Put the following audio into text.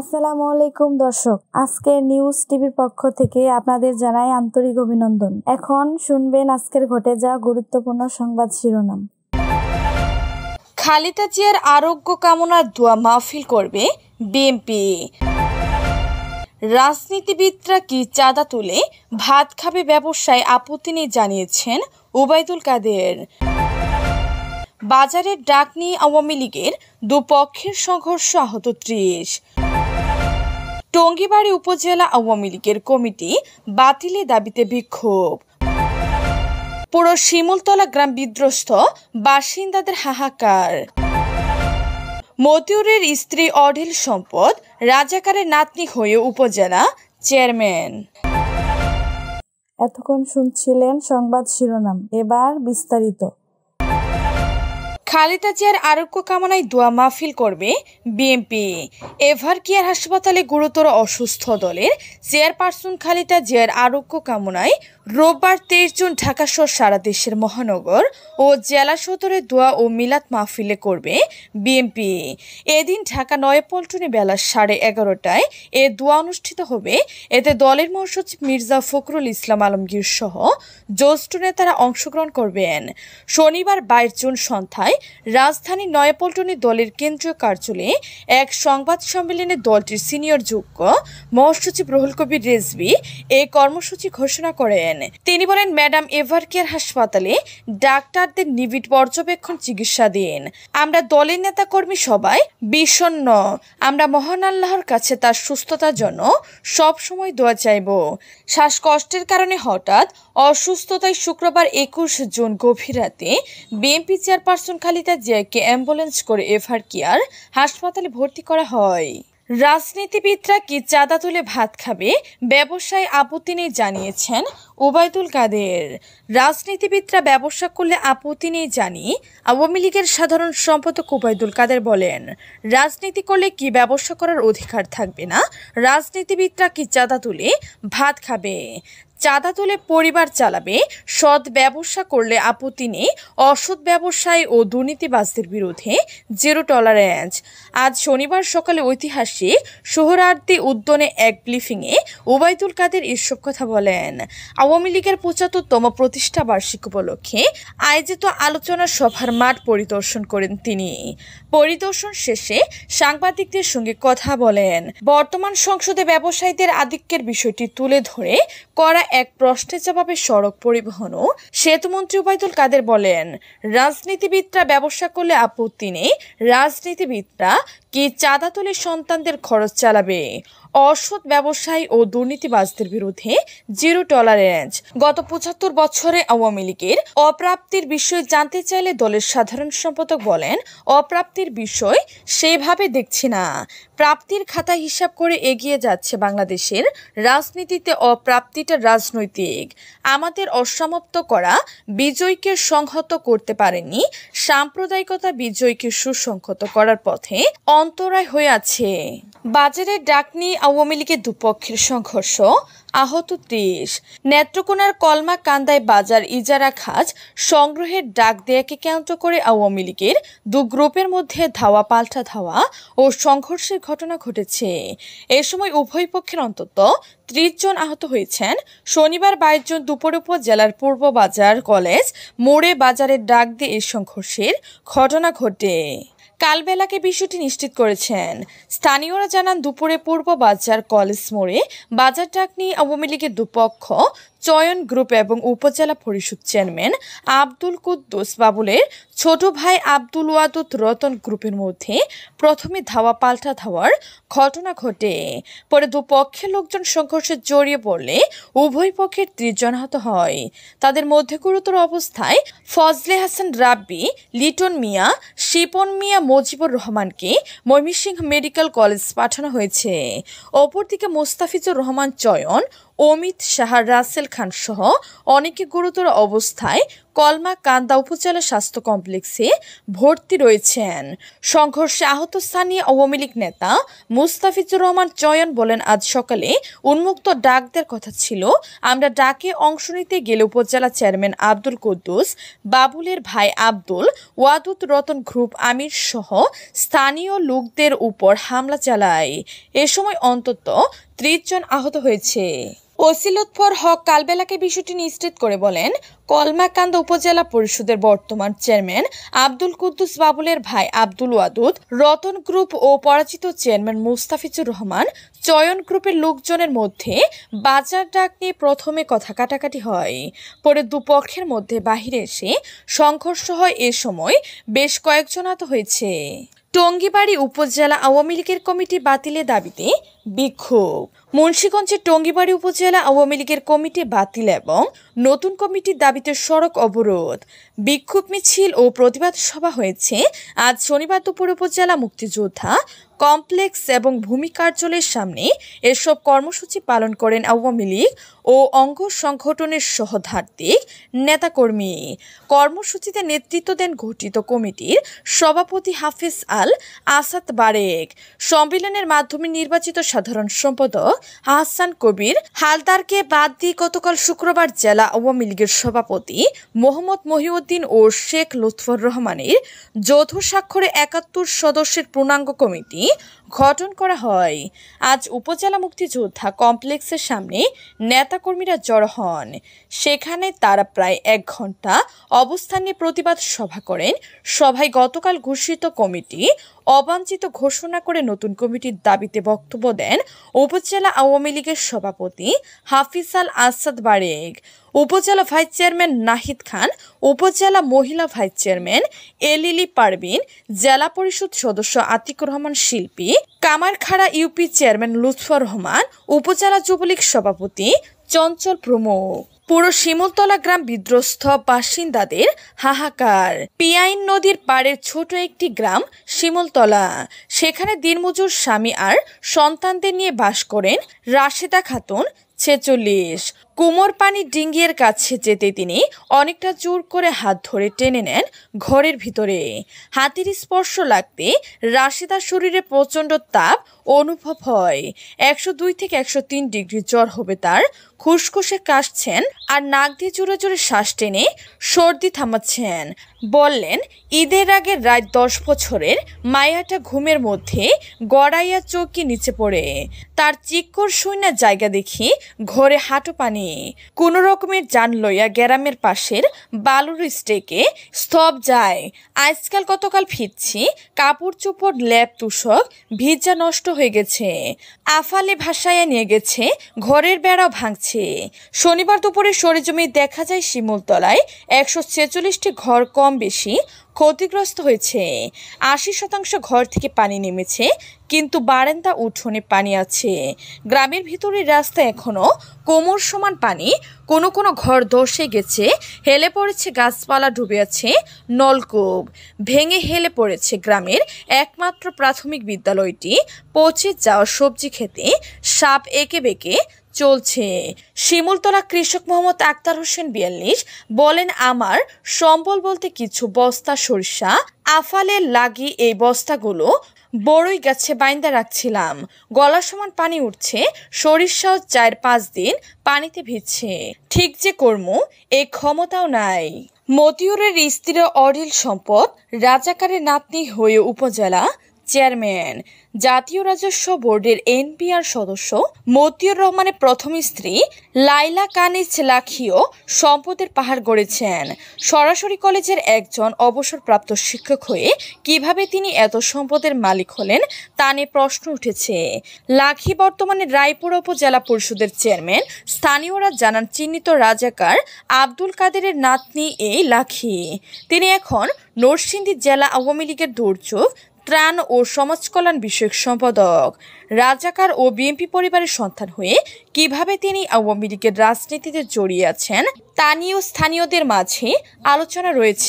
আসসালামু আলাইকুম দর্শক আজকের নিউজ টিভির পক্ষ থেকে আপনাদের জানাই আন্তরিক অভিনন্দন এখন শুনবেন আজকের ঘটে যাওয়া গুরুত্বপূর্ণ সংবাদ শিরোনাম খালিদা জিয়ার আরোগ্য কামনার দোয়া মাহফিল করবে বিএমপি রাজনীতিবিদরা কি চাঁদা তুলে ভাত খাবে ব্যবসায় আপত্তি নিয়ে জানিয়েছেন ওবায়দুল কাদের বাজারের ডাক নিয়ে আওয়ামী লীগের দুপক্ষের সংঘর্ষ আহত ত্রিশ টঙ্গিবাড়ি উপজেলা আওয়ামী লীগের কমিটি বাতিলের দাবিতে বিক্ষোভ পুরো শিমুলতলা গ্রাম বিধ্বস্ত বাসিন্দাদের হাহাকার মতিউরের স্ত্রী অঢিল সম্পদ রাজাকারের নাতনি হয়ে উপজেলা চেয়ারম্যান এতক্ষণ শুনছিলেন সংবাদ শিরোনাম এবার বিস্তারিত খালেদা জিয়ার আরোগ্য কামনায় দোয়া মাহফিল করবে বিএনপি এভার কেয়ার হাসপাতালে গুরুতর অসুস্থ দলের চেয়ারপারসন খালেদা জিয়ার আরোগ্য কামনায় রোববার তেইশ জুন ঢাকাসহ সারা দেশের মহানগর ও জেলা সদরে দোয়া ও মিলাদ মাহফিলে করবে বিএনপি এদিন ঢাকা পল্টনে বেলা সাড়ে এগারোটায় এ দোয়া অনুষ্ঠিত হবে এতে দলের মহাসচিব মির্জা ফখরুল ইসলাম আলমগীর সহ জ্যেষ্ঠ নেতারা অংশগ্রহণ করবেন শনিবার বাইশ জুন সন্ধ্যায় রাজধানী নয়াপল্টনে দলের কেন্দ্রীয় কার্যালয়ে এক সংবাদ সম্মেলনে দলটির সিনিয়র যোগ্য মহাসচিব রহুল কবির রেজবি এই কর্মসূচি ঘোষণা করেন তিনি বলেন ম্যাডাম এভারকেয়ার হাসপাতালে ডাক্তারদের নিবিড় পর্যবেক্ষণ চিকিৎসা দিন আমরা দলের নেতা কর্মী সবাই বিষণ্ন আমরা মহান আল্লাহর কাছে তার সুস্থতার জন্য সবসময় দোয়া চাইব শ্বাসকষ্টের কারণে হঠাৎ অসুস্থতায় শুক্রবার একুশ জুন গভীর রাতে বিএনপি চেয়ারপারসন খালিদা জিয়াকে অ্যাম্বুলেন্স করে এফআর কেয়ার হাসপাতালে ভর্তি করা হয় রাজনীতিবিদরা কি চাঁদা তুলে ভাত খাবে ব্যবসায় আপত্তি নেই জানিয়েছেন ওবায়দুল কাদের রাজনীতিবিদরা ব্যবসা করলে আপত্তি নেই জানিয়ে আওয়ামী লীগের সাধারণ সম্পাদক ওবায়দুল কাদের বলেন রাজনীতি করলে কি ব্যবসা করার অধিকার থাকবে না রাজনীতিবিদরা কি চাঁদা তুলে ভাত খাবে চাঁদা তুলে পরিবার চালাবে সৎ ব্যবসা করলে আপত্তি নেই অসৎ ব্যবসায়ী ও দুর্নীতিবাজদের বিরুদ্ধে জিরো টলারেন্স আজ শনিবার সকালে ঐতিহাসিক সোহরার্দি উদ্যানে এক ব্লিফিংয়ে ওবায়দুল কাদের এসব কথা বলেন আওয়ামী লীগের পঁচাত্তরতম প্রতিষ্ঠা বার্ষিক উপলক্ষে আয়োজিত আলোচনা সভার মাঠ পরিদর্শন করেন তিনি পরিদর্শন শেষে সাংবাদিকদের সঙ্গে কথা বলেন বর্তমান সংসদে ব্যবসায়ীদের আধিক্যের বিষয়টি তুলে ধরে করা এক প্রশ্নের জবাবে সড়ক পরিবহন ও সেতুমন্ত্রী উবায়দুল কাদের বলেন রাজনীতিবিদরা ব্যবসা করলে আপত্তি নেই রাজনীতিবিদরা কি চাঁদা তুলে সন্তানদের খরচ চালাবে অসৎ ব্যবসায়ী ও দুর্নীতিবাজদের বিরুদ্ধে জিরো টলারেন্স গত পঁচাত্তর বছরে আওয়ামী লীগের অপ্রাপ্তির বিষয়ে জানতে চাইলে দলের সাধারণ সম্পাদক বলেন অপ্রাপ্তির বিষয় সেভাবে দেখছি না প্রাপ্তির খাতা হিসাব করে এগিয়ে যাচ্ছে বাংলাদেশের রাজনীতিতে অপ্রাপ্তিটা রাজনৈতিক আমাদের অসমাপ্ত করা বিজয়কে সংহত করতে পারেনি সাম্প্রদায়িকতা বিজয়কে সুসংহত করার পথে অন্তরায় হয়ে আছে বাজারের ডাকনি আওয়ামী লীগের দুপক্ষের সংঘর্ষ আহত ত্রিশ নেত্রকোনার কলমা কান্দায় বাজার ইজারা খাজ সংগ্রহের ডাক দেয়াকে কেন্দ্র করে আওয়ামী লীগের দু গ্রুপের মধ্যে ধাওয়া পাল্টা ধাওয়া ও সংঘর্ষের ঘটনা ঘটেছে এ সময় উভয় পক্ষের অন্তত ত্রিশ জন আহত হয়েছেন শনিবার বাইশ জন দুপুর উপর জেলার পূর্ব বাজার কলেজ মোড়ে বাজারের ডাক দিয়ে এই সংঘর্ষের ঘটনা ঘটে কালবেলাকে বিষয়টি নিশ্চিত করেছেন স্থানীয়রা জানান দুপুরে পূর্ব বাজার কলেজ মোড়ে বাজার ডাক নিয়ে আওয়ামী লীগের দুপক্ষ চয়ন গ্রুপ এবং উপজেলা পরিষদ চেয়ারম্যান আব্দুল কুদ্দুস বাবুলের ছোট ভাই আব্দুল ওয়াদুদ রতন গ্রুপের মধ্যে প্রথমে ধাওয়া পাল্টা ধাওয়ার ঘটনা ঘটে পরে দুপক্ষের লোকজন সংঘর্ষে জড়িয়ে পড়লে উভয় পক্ষের ত্রিজন আহত হয় তাদের মধ্যে গুরুতর অবস্থায় ফজলে হাসান রাব্বি লিটন মিয়া শিপন মিয়া মজিবুর রহমানকে ময়মনসিংহ মেডিকেল কলেজ পাঠানো হয়েছে অপরদিকে মোস্তাফিজুর রহমান চয়ন অমিত শাহ রাসেল খান সহ অনেকে গুরুতর অবস্থায় কলমা কান্দা উপজেলা স্বাস্থ্য কমপ্লেক্সে ভর্তি রয়েছেন সংঘর্ষে আহত স্থানীয় আওয়ামী লীগ নেতা মুস্তাফিজুর রহমান চয়ন বলেন আজ সকালে উন্মুক্ত ডাকদের কথা ছিল আমরা ডাকে অংশ নিতে গেলে উপজেলা চেয়ারম্যান আব্দুল কুদ্দুস বাবুলের ভাই আব্দুল ওয়াদুত রতন গ্রুপ আমির সহ স্থানীয় লোকদের উপর হামলা চালায় এ সময় অন্তত ত্রিশ জন আহত হয়েছে ফর হক কালবেলাকে বিষয়টি নিশ্চিত করে বলেন কলমাকান্দ উপজেলা পরিষদের বর্তমান চেয়ারম্যান আব্দুল কুদ্দুস বাবুলের ভাই আব্দুল ওয়াদুদ রতন গ্রুপ ও পরাজিত চেয়ারম্যান মুস্তাফিজুর রহমান চয়ন গ্রুপের লোকজনের মধ্যে বাজার ডাক নিয়ে প্রথমে কথা কাটাকাটি হয় পরে দুপক্ষের মধ্যে বাহিরে এসে সংঘর্ষ হয় এ সময় বেশ কয়েকজন আহত হয়েছে টঙ্গিবাড়ি উপজেলা আওয়ামী লীগের কমিটি বাতিলের দাবিতে বিক্ষোভ মুন্সীগঞ্জের টঙ্গিবাড়ি উপজেলা আওয়ামী লীগের কমিটি বাতিল এবং নতুন কমিটির দাবিতে সড়ক অবরোধ বিক্ষোভ মিছিল ও প্রতিবাদ সভা হয়েছে আজ শনিবার দুপুর উপজেলা মুক্তিযোদ্ধা কমপ্লেক্স এবং ভূমি কার্যালয়ের সামনে এসব কর্মসূচি পালন করেন আওয়ামী লীগ ও অঙ্গ সংগঠনের সহধার্মিক নেতাকর্মী কর্মসূচিতে নেতৃত্ব দেন গঠিত কমিটির সভাপতি হাফিজ আল আসাদ বারেক সম্মেলনের মাধ্যমে নির্বাচিত সাধারণ সম্পাদক হাসান কবির হালদারকে বাদ দিয়ে গতকাল শুক্রবার জেলা আওয়ামী লীগের সভাপতি মোহাম্মদ মহিউদ্দিন ও শেখ লুৎফর রহমানের যৌথ স্বাক্ষরে একাত্তর সদস্যের পূর্ণাঙ্গ কমিটি ঘটন করা হয় আজ উপজেলা মুক্তিযোদ্ধা কমপ্লেক্সের সামনে নেতাকর্মীরা জড়ো হন সেখানে তারা প্রায় এক ঘন্টা অবস্থান নিয়ে প্রতিবাদ সভা করেন সভায় গতকাল ঘোষিত কমিটি অবাঞ্ছিত ঘোষণা করে নতুন কমিটির দাবিতে বক্তব্য দেন উপজেলা আওয়ামী লীগের সভাপতি হাফিজাল আসাদ বারেক উপজেলা ভাইস চেয়ারম্যান নাহিদ খান উপজেলা মহিলা ভাইস চেয়ারম্যান এলিলি পারবিন জেলা পরিষদ সদস্য আতিকুর রহমান শিল্পী কামারখাড়া ইউপি চেয়ারম্যান লুৎফর রহমান উপজেলা যুবলীগ সভাপতি চঞ্চল প্রমুখ পুরো শিমুলতলা গ্রাম বিধ্বস্ত বাসিন্দাদের হাহাকার পিয়াইন নদীর পাড়ের ছোট একটি গ্রাম শিমুলতলা সেখানে দিনমজুর স্বামী আর সন্তানদের নিয়ে বাস করেন রাশেদা খাতুন ছেচল্লিশ কুমোর পানি ডিঙ্গিয়ের কাছে যেতে তিনি অনেকটা জোর করে হাত ধরে টেনে নেন ঘরের ভিতরে হাতির স্পর্শ লাগতে রাশিদার শরীরে প্রচণ্ড তাপ অনুভব হয় একশো দুই থেকে একশো তিন ডিগ্রি জ্বর হবে তার খুসখুসে কাশছেন আর নাক দিয়ে জোরে জোরে শ্বাস টেনে সর্দি থামাচ্ছেন বললেন ঈদের আগে রাত দশ বছরের মায়াটা ঘুমের মধ্যে গড়াইয়া চৌকি নিচে পড়ে তার চিক্কর শুইনা জায়গা দেখি ঘরে হাঁটো পানি নিয়ে কোনো রকমের যান লইয়া গ্যারামের পাশের বালুর স্টেকে স্তব যায় আজকাল গতকাল ফিরছি কাপড় চোপড় ল্যাব তুষক ভিজা নষ্ট হয়ে গেছে আফালে ভাসাইয়া নিয়ে গেছে ঘরের বেড়াও ভাঙছে শনিবার দুপুরে সরেজমি দেখা যায় শিমুলতলায় একশো ছেচল্লিশটি ঘর কম বেশি ক্ষতিগ্রস্ত হয়েছে আশি শতাংশ ঘর থেকে পানি নেমেছে কিন্তু বারেন্দা উঠোনে পানি আছে গ্রামের ভিতরে রাস্তা এখনও কোমর সমান পানি কোনো কোনো ঘর ধসে গেছে হেলে পড়েছে গাছপালা ডুবে আছে নলকূপ ভেঙে হেলে পড়েছে গ্রামের একমাত্র প্রাথমিক বিদ্যালয়টি পচে যাওয়া সবজি খেতে সাপ এঁকে বেঁকে চলছে শিমুলতলা কৃষক মোহাম্মদ আক্তার হোসেন বিয়াল্লিশ বলেন আমার সম্বল বলতে কিছু বস্তা সরিষা আফালে লাগি এই বস্তাগুলো বড়ই গাছে বাইন্দা রাখছিলাম গলা সমান পানি উঠছে সরিষাও চার পাঁচ দিন পানিতে ভিজছে ঠিক যে কর্ম এ ক্ষমতাও নাই মতিউরের স্ত্রীর অঢিল সম্পদ রাজাকারের নাতনি হয়ে উপজেলা চেয়ারম্যান জাতীয় রাজস্ব বোর্ডের এনপিআর সদস্য মতিউর রহমানের প্রথম স্ত্রী লাইলা কানিজ লাখিও সম্পদের পাহাড় গড়েছেন সরাসরি কলেজের একজন অবসরপ্রাপ্ত শিক্ষক হয়ে কিভাবে তিনি এত সম্পদের মালিক হলেন তা নিয়ে প্রশ্ন উঠেছে লাখি বর্তমানে রায়পুর উপজেলা পরিষদের চেয়ারম্যান স্থানীয়রা জানান চিহ্নিত রাজাকার আব্দুল কাদেরের নাতনি এই লাখি তিনি এখন নরসিংদী জেলা আওয়ামী লীগের দুর্যোগ ত্রাণ ও সমাজকল্যাণ বিষয়ক সম্পাদক রাজাকার ও বিএনপি পরিবারের সন্তান হয়ে কিভাবে তিনি আওয়ামী লীগের রাজনীতিতে জড়িয়ে আছেন তা নিয়েও স্থানীয়দের মাঝে আলোচনা রয়েছে